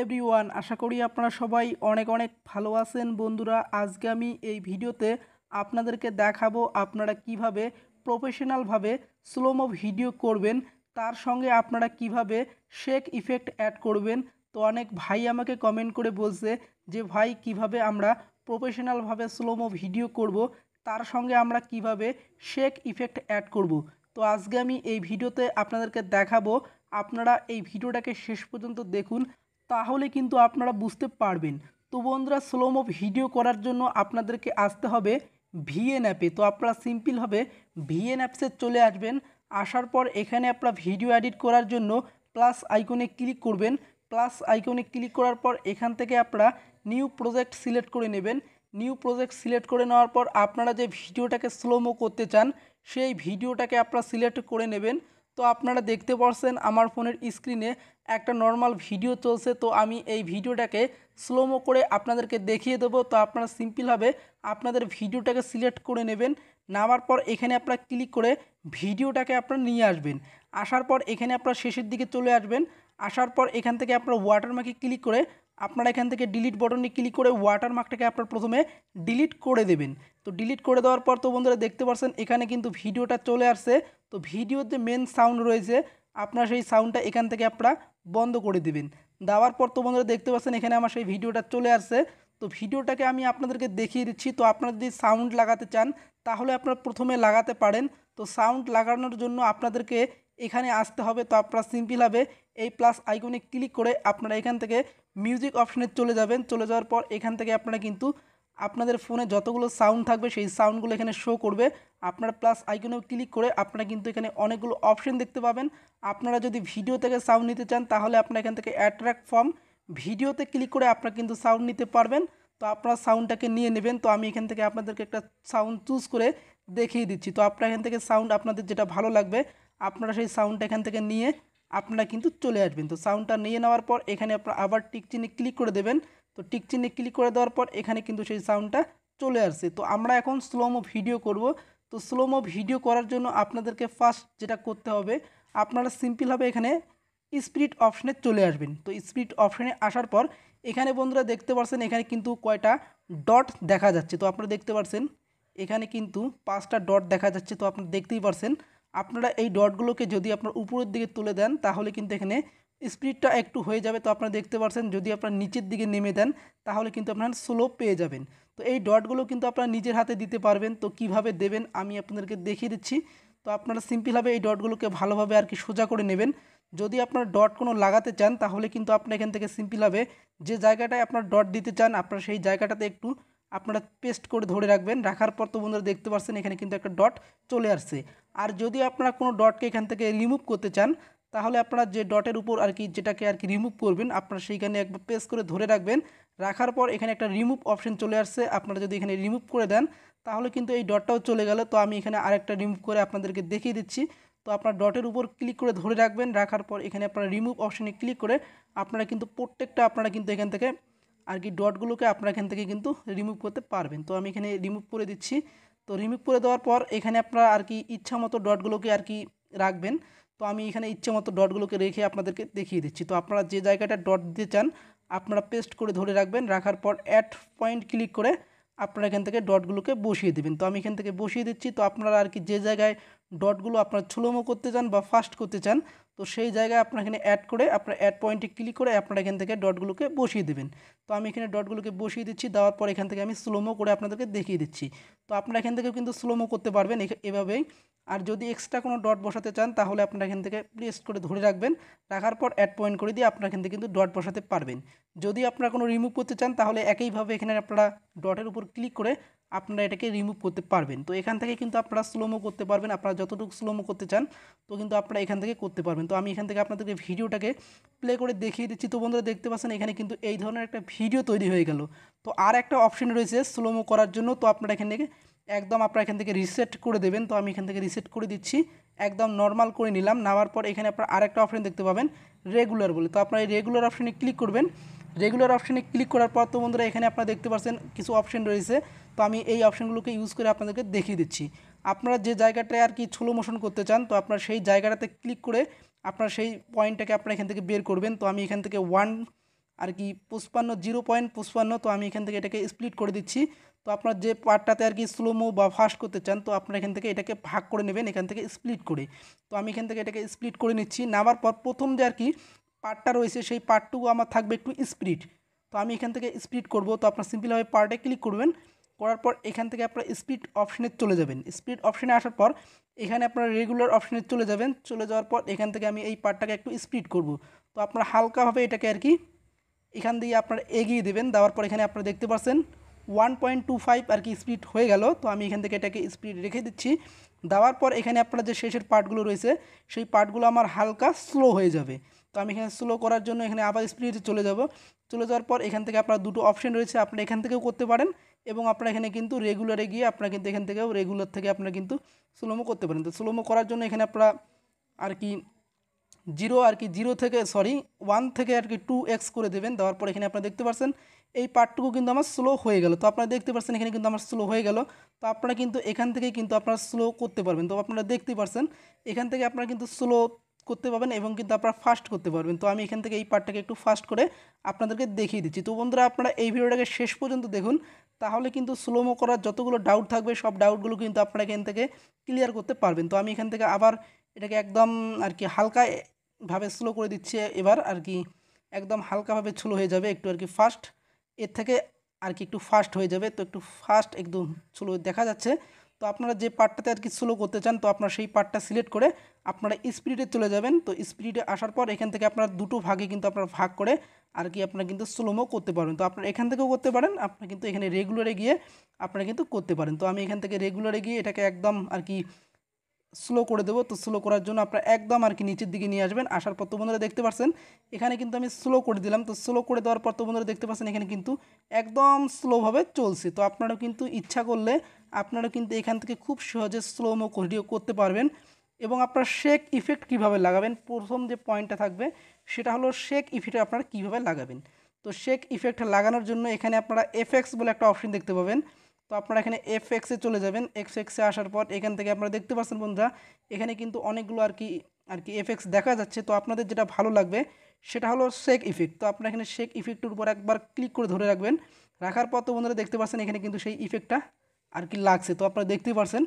everyone আশা করি আপনারা সবাই অনেক অনেক ভালো আছেন বন্ধুরা আজকে আমি এই ভিডিওতে আপনাদেরকে দেখাবো আপনারা কিভাবে প্রফেশনালভাবে স্লোমো ভিডিও করবেন তার সঙ্গে আপনারা কিভাবে শেক ইফেক্ট অ্যাড করবেন তো অনেক ভাই আমাকে কমেন্ট করে বলছে যে ভাই কিভাবে আমরা প্রফেশনালভাবে স্লোমো ভিডিও করব তার সঙ্গে আমরা কিভাবে শেক ইফেক্ট অ্যাড করব তো আজকে আমি এই ভিডিওতে আপনাদেরকে দেখাবো আপনারা এই ভিডিওটাকে শেষ পর্যন্ত দেখুন তাহলে কিন্তু আপনারা বুঝতে পারবেন তো বন্ধুরা স্লোমো ভিডিও করার জন্য আপনাদেরকে আসতে হবে ভিএন অ্যাপে তো আপনারা সিম্পল হবে ভিএন অ্যাপসে চলে আসবেন আসার পর এখানে আপনারা ভিডিও এডিট করার জন্য প্লাস আইকনে ক্লিক করবেন প্লাস আইকনে ক্লিক করার পর এখান থেকে আপনারা নিউ প্রজেক্ট সিলেক্ট করে নেবেন নিউ প্রজেক্ট সিলেক্ট করে নেওয়ার পর আপনারা যে ভিডিওটাকে স্লোমো করতে চান সেই ভিডিওটাকে আপনারা সিলেক্ট করে নেবেন তো আপনারা দেখতে পাচ্ছেন আমার ফোনের স্ক্রিনে একটা নর্মাল ভিডিও চলছে তো আমি এই ভিডিওটাকে স্লোমো করে আপনাদেরকে দেখিয়ে দেবো তো আপনারা সিম্পলভাবে আপনাদের ভিডিওটাকে সিলেক্ট করে নেবেন নামার পর এখানে আপনারা ক্লিক করে ভিডিওটাকে আপনারা নিয়ে আসবেন আসার পর এখানে আপনারা শেষের দিকে চলে আসবেন আসার পর এখান থেকে আপনারা ওয়াটারমার্কে ক্লিক করে আপনারা এখান থেকে ডিলিট বটনে ক্লিক করে ওয়াটারমার্কটাকে আপনার প্রথমে ডিলিট করে দেবেন তো ডিলিট করে দেওয়ার পর তো বন্ধুরা দেখতে পাচ্ছেন এখানে কিন্তু ভিডিওটা চলে আসছে তো ভিডিওর যে মেন সাউন্ড রয়েছে আপনার সেই সাউন্ডটা এখান থেকে আপনারা বন্ধ করে দেবেন দেওয়ার পর তো বন্ধুরা দেখতে পাচ্ছেন এখানে আমার সেই ভিডিওটা চলে আসছে তো ভিডিওটাকে আমি আপনাদেরকে দেখিয়ে দিচ্ছি তো আপনারা যদি সাউন্ড লাগাতে চান তাহলে আপনারা প্রথমে লাগাতে পারেন তো সাউন্ড লাগানোর জন্য আপনাদেরকে এখানে আসতে হবে তো আপনারা সিম্পল হবে এই প্লাস আইকনে ক্লিক করে আপনারা এখান থেকে মিউজিক অপশনে চলে যাবেন চলে যাওয়ার পর এখান থেকে আপনারা কিন্তু আপনাদের ফোনে যতগুলো সাউন্ড থাকবে সেই সাউন্ডগুলো এখানে শো করবে আপনারা প্লাস আইকনে ক্লিক করে আপনারা কিন্তু এখানে অনেকগুলো অপশন দেখতে পাবেন আপনারা যদি ভিডিও থেকে সাউন্ড নিতে চান তাহলে আপনারা এখান থেকে অ্যাট্রাক্ট ফর্ম ভিডিওতে ক্লিক করে আপনারা কিন্তু সাউন্ড নিতে পারবেন তো আপনারা সাউন্ডটাকে নিয়ে নেবেন তো আমি এখান থেকে আপনাদেরকে একটা সাউন্ড চুজ করে দেখিয়ে দিচ্ছি তো আপনারা এখান থেকে সাউন্ড আপনাদের যেটা ভালো লাগবে আপনারা সেই সাউন্ডটা এখান থেকে নিয়ে আপনারা কিন্তু চলে আসবেন তো সাউন্ডটা নিয়ে নেওয়ার পর এখানে আপনারা আবার টিকচিনে ক্লিক করে দেবেন তো টিক ক্লিক করে দেওয়ার পর এখানে কিন্তু সেই সাউন্ডটা চলে আসছে তো আমরা এখন স্লোমো ভিডিও করব তো স্লোমো ভিডিও করার জন্য আপনাদেরকে ফার্স্ট যেটা করতে হবে আপনারা সিম্পলভাবে এখানে স্পিড অপশানে চলে আসবেন তো স্পিড অপশানে আসার পর এখানে বন্ধুরা দেখতে পাচ্ছেন এখানে কিন্তু কয়টা ডট দেখা যাচ্ছে তো আপনারা দেখতে পাচ্ছেন এখানে কিন্তু পাঁচটা ডট দেখা যাচ্ছে তো আপনি দেখতেই পারছেন আপনারা এই ডটগুলোকে যদি আপনার উপরের দিকে তুলে দেন তাহলে কিন্তু এখানে স্পিডটা একটু হয়ে যাবে তো আপনারা দেখতে পাচ্ছেন যদি আপনার নিচের দিকে নেমে দেন তাহলে কিন্তু আপনার স্লো পেয়ে যাবেন তো এই ডটগুলো কিন্তু আপনারা নিজের হাতে দিতে পারবেন তো কিভাবে দেবেন আমি আপনাদেরকে দেখিয়ে দিচ্ছি তো আপনারা সিম্পলভাবে এই ডটগুলোকে ভালোভাবে আর কি সোজা করে নেবেন যদি আপনার ডট কোনো লাগাতে চান তাহলে কিন্তু আপনি এখান থেকে সিম্পলভাবে যে জায়গাটায় আপনার ডট দিতে চান আপনার সেই জায়গাটাতে একটু আপনারা পেস্ট করে ধরে রাখবেন রাখার পর তো বন্ধুরা দেখতে পাচ্ছেন এখানে কিন্তু একটা ডট চলে আসছে আর যদি আপনারা কোনো ডটকে এখান থেকে রিমুভ করতে চান তাহলে আপনারা যে ডটের উপর আর কি যেটাকে আর কি রিমুভ করবেন আপনারা সেইখানে একবার পেস্ট করে ধরে রাখবেন রাখার পর এখানে একটা রিমুভ অপশন চলে আসছে আপনারা যদি এখানে রিমুভ করে দেন তাহলে কিন্তু এই ডটটাও চলে গেল তো আমি এখানে আরেকটা রিমুভ করে আপনাদেরকে দেখিয়ে দিচ্ছি তো আপনার ডটের উপর ক্লিক করে ধরে রাখবেন রাখার পর এখানে আপনারা রিমুভ অপশনে ক্লিক করে আপনারা কিন্তু প্রত্যেকটা আপনারা কিন্তু এখান থেকে আর কি ডটগুলোকে আপনারা এখান থেকে কিন্তু রিমুভ করতে পারবেন তো আমি এখানে রিমুভ করে দিচ্ছি তো রিমুভ করে দেওয়ার পর এখানে আপনারা আর কি ইচ্ছা মতো ডটগুলোকে আর কি রাখবেন তো আমি এখানে ইচ্ছে মতো ডটগুলোকে রেখে আপনাদেরকে দেখিয়ে দিচ্ছি তো আপনারা যে জায়গাটা ডট দিতে চান আপনারা পেস্ট করে ধরে রাখবেন রাখার পর অ্যাট পয়েন্ট ক্লিক করে আপনারা এখান থেকে ডটগুলোকে বসিয়ে দেবেন তো আমি এখান থেকে বসিয়ে দিচ্ছি তো আপনারা আর কি যে জায়গায় ডটগুলো আপনারা ছুলোমো করতে চান বা ফাস্ট করতে চান তো সেই জায়গায় আপনার এখানে অ্যাড করে আপনার অ্যাড পয়েন্টে ক্লিক করে আপনারা এখান থেকে ডটগুলোকে বসিয়ে দেবেন তো আমি এখানে ডটগুলোকে বসিয়ে দিচ্ছি দেওয়ার পর এখান থেকে আমি স্লোমো করে আপনাদেরকে দেখিয়ে দিচ্ছি তো আপনারা এখান থেকেও কিন্তু স্লোমো করতে পারবেন এভাবেই আর যদি এক্সট্রা কোনো ডট বসাতে চান তাহলে আপনারা এখান থেকে প্রেস্ট করে ধরে রাখবেন রাখার পর অ্যাড পয়েন্ট করে দিয়ে আপনারা এখান থেকে কিন্তু ডট বসাতে পারবেন যদি আপনারা কোনো রিমুভ করতে চান তাহলে একইভাবে এখানে আপনারা ডটের উপর ক্লিক করে আপনারা এটাকে রিমুভ করতে পারবেন তো এখান থেকে কিন্তু আপনারা স্লোমো করতে পারবেন আপনারা যতটুকু স্লোমো করতে চান তো কিন্তু আপনারা এখান থেকে করতে পারবেন তো আমি এখান থেকে আপনাদেরকে ভিডিওটাকে প্লে করে দেখিয়ে দিচ্ছি তো বন্ধুরা দেখতে পাচ্ছেন এখানে কিন্তু এই ধরনের একটা ভিডিও তৈরি হয়ে গেল তো আর একটা অপশন রয়েছে স্লোমো করার জন্য তো আপনারা এখান থেকে একদম আপনারা এখান থেকে রিসেট করে দেবেন তো আমি এখান থেকে রিসেট করে দিচ্ছি একদম নর্মাল করে নিলাম নেওয়ার পর এখানে আপনারা আরেকটা অপশন দেখতে পাবেন রেগুলার বলে তো আপনারা এই রেগুলার অপশনে ক্লিক করবেন রেগুলার অপশানে ক্লিক করার পর তো বন্ধুরা এখানে আপনারা দেখতে পাচ্ছেন কিছু অপশান রয়েছে তো আমি এই অপশানগুলোকে ইউজ করে আপনাদেরকে দেখিয়ে দিচ্ছি আপনারা যে জায়গাটায় আর কি স্লো মোশন করতে চান তো আপনারা সেই জায়গাটাতে ক্লিক করে আপনার সেই পয়েন্টটাকে আপনারা এখান থেকে বের করবেন তো আমি এখান থেকে ওয়ান আর কি পুষ্পান্ন জিরো পয়েন্ট পুষ্পান্ন তো আমি এখান থেকে এটাকে স্প্লিট করে দিচ্ছি তো আপনার যে পার্টটাতে আর কি স্লোমো বা ফাস্ট করতে চান তো আপনারা এখান থেকে এটাকে ভাগ করে নেবেন এখান থেকে স্প্লিট করে তো আমি এখান থেকে এটাকে স্প্লিট করে নিচ্ছি নামার পর প্রথম যে আর কি পার্টটা রয়েছে সেই পার্টটুকু আমার থাকবে একটু স্প্রিড তো আমি এখান থেকে স্প্রিড করব তো আপনার সিম্পলভাবে পার্টে ক্লিক করবেন করার পর এখান থেকে আপনার স্পিড অপশনে চলে যাবেন স্পিড অপশনে আসার পর এখানে আপনার রেগুলার অপশনে চলে যাবেন চলে যাওয়ার পর এখান থেকে আমি এই পার্টটাকে একটু স্পিড করব তো আপনার হালকাভাবে এটাকে আর কি এখান দিয়ে আপনার এগিয়ে দেবেন দেওয়ার পর এখানে আপনারা দেখতে পাচ্ছেন ওয়ান পয়েন্ট টু ফাইভ আর কি স্পিড হয়ে গেল তো আমি এখান থেকে এটাকে স্পিড রেখে দিচ্ছি দেওয়ার পর এখানে আপনার যে শেষের পার্টগুলো রয়েছে সেই পার্টগুলো আমার হালকা স্লো হয়ে যাবে তো আমি এখানে স্লো করার জন্য এখানে আবার স্পিডে চলে যাব চলে যাওয়ার পর এখান থেকে আপনার দুটো অপশন রয়েছে আপনি এখান থেকেও করতে পারেন এবং আপনার এখানে কিন্তু রেগুলারে গিয়ে আপনারা কিন্তু এখান থেকেও রেগুলার থেকে আপনারা কিন্তু স্লোমো করতে পারেন তো স্লোমো করার জন্য এখানে আপনারা আর কি জিরো আর কি জিরো থেকে সরি ওয়ান থেকে আর কি টু এক্স করে দেবেন দেওয়ার পর এখানে আপনারা দেখতে পাচ্ছেন এই পার্টটুকু কিন্তু আমার স্লো হয়ে গেল তো আপনারা দেখতে পাচ্ছেন এখানে কিন্তু আমার স্লো হয়ে গেল তো আপনারা কিন্তু এখান থেকে কিন্তু আপনারা স্লো করতে পারবেন তো আপনারা দেখতে পাচ্ছেন এখান থেকে আপনারা কিন্তু স্লো করতে পারবেন এবং কিন্তু আপনারা ফাস্ট করতে পারবেন তো আমি এখান থেকে এই পার্টটাকে একটু ফাস্ট করে আপনাদেরকে দেখিয়ে দিচ্ছি তো বন্ধুরা আপনারা এই ভিডিওটাকে শেষ পর্যন্ত দেখুন তাহলে কিন্তু স্লোমো করার যতগুলো ডাউট থাকবে সব ডাউটগুলো কিন্তু আপনারা এখান থেকে ক্লিয়ার করতে পারবেন তো আমি এখান থেকে আবার এটাকে একদম আর কি হালকা ভাবে স্লো করে দিচ্ছি এবার আর কি একদম হালকাভাবে স্লো হয়ে যাবে একটু আর কি ফাস্ট এর থেকে আর কি একটু ফাস্ট হয়ে যাবে তো একটু ফাস্ট একদম স্লো দেখা যাচ্ছে তো আপনারা যে পার্টটাতে আর কি স্লো করতে চান তো আপনারা সেই পার্টটা সিলেক্ট করে আপনারা স্পিডে চলে যাবেন তো স্পিডে আসার পর এখান থেকে আপনারা দুটো ভাগে কিন্তু আপনারা ভাগ করে আর কি আপনারা কিন্তু স্লোমো করতে পারবেন তো আপনারা এখান থেকেও করতে পারেন আপনারা কিন্তু এখানে রেগুলারে গিয়ে আপনারা কিন্তু করতে পারেন তো আমি এখান থেকে রেগুলারে গিয়ে এটাকে একদম আর কি স্লো করে দেবো তো স্লো করার জন্য আপনার একদম আর কি নিচের দিকে নিয়ে আসবেন আসার পর তো বন্ধুরা দেখতে পাচ্ছেন এখানে কিন্তু আমি স্লো করে দিলাম তো স্লো করে দেওয়ার পর তো বন্ধুরা দেখতে পাচ্ছেন এখানে কিন্তু একদম স্লোভাবে চলছে তো আপনারা কিন্তু ইচ্ছা করলে আপনারা কিন্তু এখান থেকে খুব সহজে স্লো মো করিও করতে পারবেন এবং আপনার শেক ইফেক্ট কিভাবে লাগাবেন প্রথম যে পয়েন্টটা থাকবে সেটা হলো শেক ইফেক্ট আপনারা কিভাবে লাগাবেন তো শেক ইফেক্ট লাগানোর জন্য এখানে আপনারা এফএক্স বলে একটা অপশন দেখতে পাবেন তো আপনারা এখানে এফ এক্সে চলে যাবেন এক্স এক্সে আসার পর এখান থেকে আপনারা দেখতে পাচ্ছেন বন্ধুরা এখানে কিন্তু অনেকগুলো আর কি আর কি এফ এক্স দেখা যাচ্ছে তো আপনাদের যেটা ভালো লাগবে সেটা হলো শেক ইফেক্ট তো আপনারা এখানে শেক ইফেক্টের উপর একবার ক্লিক করে ধরে রাখবেন রাখার পর তো বন্ধুরা দেখতে পাচ্ছেন এখানে কিন্তু সেই ইফেক্টটা আর কি লাগছে তো আপনারা দেখতেই পাচ্ছেন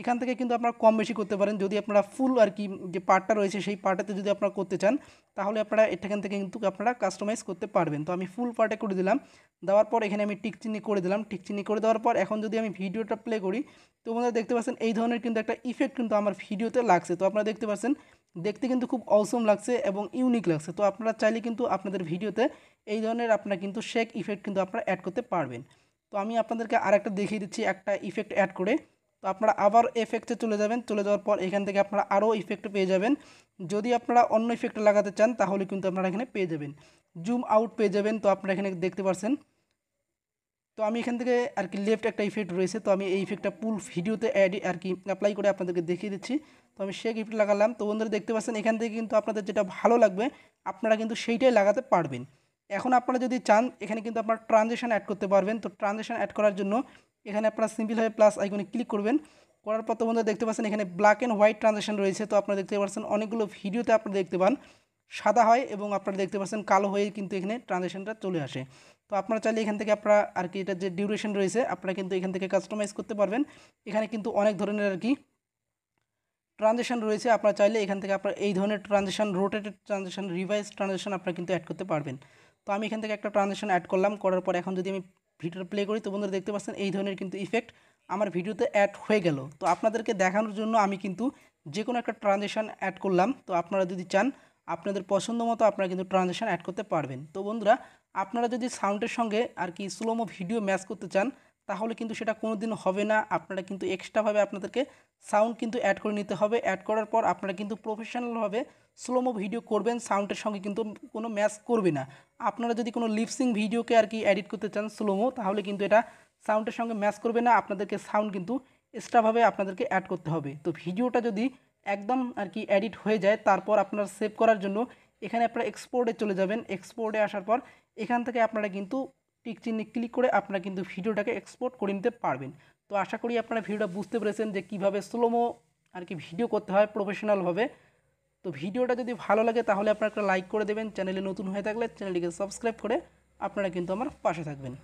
এখান থেকে কিন্তু আপনারা কম বেশি করতে পারেন যদি আপনারা ফুল আর কি যে পার্টটা রয়েছে সেই পার্টটাতে যদি আপনারা করতে চান তাহলে আপনারা এখান থেকে কিন্তু আপনারা কাস্টমাইজ করতে পারবেন তো আমি ফুল পার্টে করে দিলাম দেওয়ার পর এখানে আমি টিক চিহ্নি করে দিলাম টিক চিহ্নি করে দেওয়ার পর এখন যদি আমি ভিডিওটা প্লে করি তো আপনারা দেখতে পাচ্ছেন এই ধরনের কিন্তু একটা ইফেক্ট কিন্তু আমার ভিডিওতে লাগছে তো আপনারা দেখতে পাচ্ছেন দেখতে কিন্তু খুব অসম লাগছে এবং ইউনিক লাগছে তো আপনারা চাইলে কিন্তু আপনাদের ভিডিওতে এই ধরনের আপনারা কিন্তু শেক ইফেক্ট কিন্তু আপনারা অ্যাড করতে পারবেন তো আমি আপনাদেরকে আরেকটা দেখিয়ে দিচ্ছি একটা ইফেক্ট অ্যাড করে তো আপনারা আবার এফেক্টে চলে যাবেন চলে যাওয়ার পর এখান থেকে আপনারা আরও ইফেক্ট পেয়ে যাবেন যদি আপনারা অন্য ইফেক্ট লাগাতে চান তাহলে কিন্তু আপনারা এখানে পেয়ে যাবেন জুম আউট পেয়ে যাবেন তো আপনারা এখানে দেখতে পাচ্ছেন তো আমি এখান থেকে আর কি লেফট একটা ইফেক্ট রয়েছে তো আমি এই ইফেক্টটা পুল ভিডিওতে অ্যাড আর কি অ্যাপ্লাই করে আপনাদেরকে দেখিয়ে দিচ্ছি তো আমি সে ইফেক্ট লাগালাম তো বন্ধুরা দেখতে পাচ্ছেন এখান থেকে কিন্তু আপনাদের যেটা ভালো লাগবে আপনারা কিন্তু সেইটাই লাগাতে পারবেন এখন আপনারা যদি চান এখানে কিন্তু আপনারা ট্রানজেকশান অ্যাড করতে পারবেন তো ট্রানজেকশান অ্যাড করার জন্য এখানে আপনারা সিম্পলভাবে প্লাস আইকনে ক্লিক করবেন করার পর তো বন্ধুরা দেখতে পাচ্ছেন এখানে ব্ল্যাক অ্যান্ড হোয়াইট ট্রানজেকশান রয়েছে তো আপনারা দেখতে পাচ্ছেন অনেকগুলো ভিডিওতে আপনারা দেখতে পান সাদা হয় এবং আপনারা দেখতে পাচ্ছেন কালো হয়ে কিন্তু এখানে ট্রানজেকশানটা চলে আসে তো আপনারা চাইলে এখান থেকে আপনারা আর কি এটার যে ডিউরেশন রয়েছে আপনারা কিন্তু এখান থেকে কাস্টমাইজ করতে পারবেন এখানে কিন্তু অনেক ধরনের আর কি ট্রানজেকশান রয়েছে আপনারা চাইলে এখান থেকে আপনারা এই ধরনের transaction rotated transaction revise transaction আপনারা কিন্তু অ্যাড করতে পারবেন তো আমি এখান থেকে একটা ট্রানজেকশন অ্যাড করলাম করার পর এখন যদি আমি ভিডিওটা প্লে করি তো বন্ধুরা দেখতে পাচ্ছেন এই ধরনের কিন্তু ইফেক্ট আমার ভিডিওতে অ্যাড হয়ে গেল তো আপনাদেরকে দেখানোর জন্য আমি কিন্তু যে কোনো একটা ট্রানজেকশন অ্যাড করলাম তো আপনারা যদি চান আপনাদের পছন্দ মতো আপনারা কিন্তু ট্রানজেকশন অ্যাড করতে পারবেন তো বন্ধুরা আপনারা যদি সাউন্ডের সঙ্গে আর কি স্লোমো ভিডিও ম্যাচ করতে চান তাহলে কিন্তু সেটা কোনো দিন হবে না আপনারা কিন্তু এক্সট্রাভাবে আপনাদেরকে সাউন্ড কিন্তু অ্যাড করে নিতে হবে অ্যাড করার পর আপনারা কিন্তু প্রফেশনালভাবে স্লোমো ভিডিও করবেন সাউন্ডের সঙ্গে কিন্তু কোনো ম্যাচ করবে না আপনারা যদি কোনো লিপসিং ভিডিওকে আর কি এডিট করতে চান স্লোমো তাহলে কিন্তু এটা সাউন্ডের সঙ্গে ম্যাচ করবে না আপনাদেরকে সাউন্ড কিন্তু এক্সট্রাভাবে আপনাদেরকে অ্যাড করতে হবে তো ভিডিওটা যদি একদম আর কি এডিট হয়ে যায় তারপর আপনারা সেভ করার জন্য এখানে আপনারা এক্সপোর্টে চলে যাবেন এক্সপোর্টে আসার পর এখান থেকে আপনারা কিন্তু টিক চিহ্নে ক্লিক করে আপনারা কিন্তু ভিডিওটাকে এক্সপোর্ট করে নিতে পারবেন তো আশা করি আপনারা ভিডিওটা বুঝতে পেরেছেন যে কীভাবে স্লোমো আর কি ভিডিও করতে হয় প্রফেশনালভাবে তো ভিডিওটা যদি ভালো লাগে তাহলে আপনারা একটা লাইক করে দেবেন চ্যানেলে নতুন হয়ে থাকলে চ্যানেলটিকে সাবস্ক্রাইব করে আপনারা কিন্তু আমার পাশে থাকবেন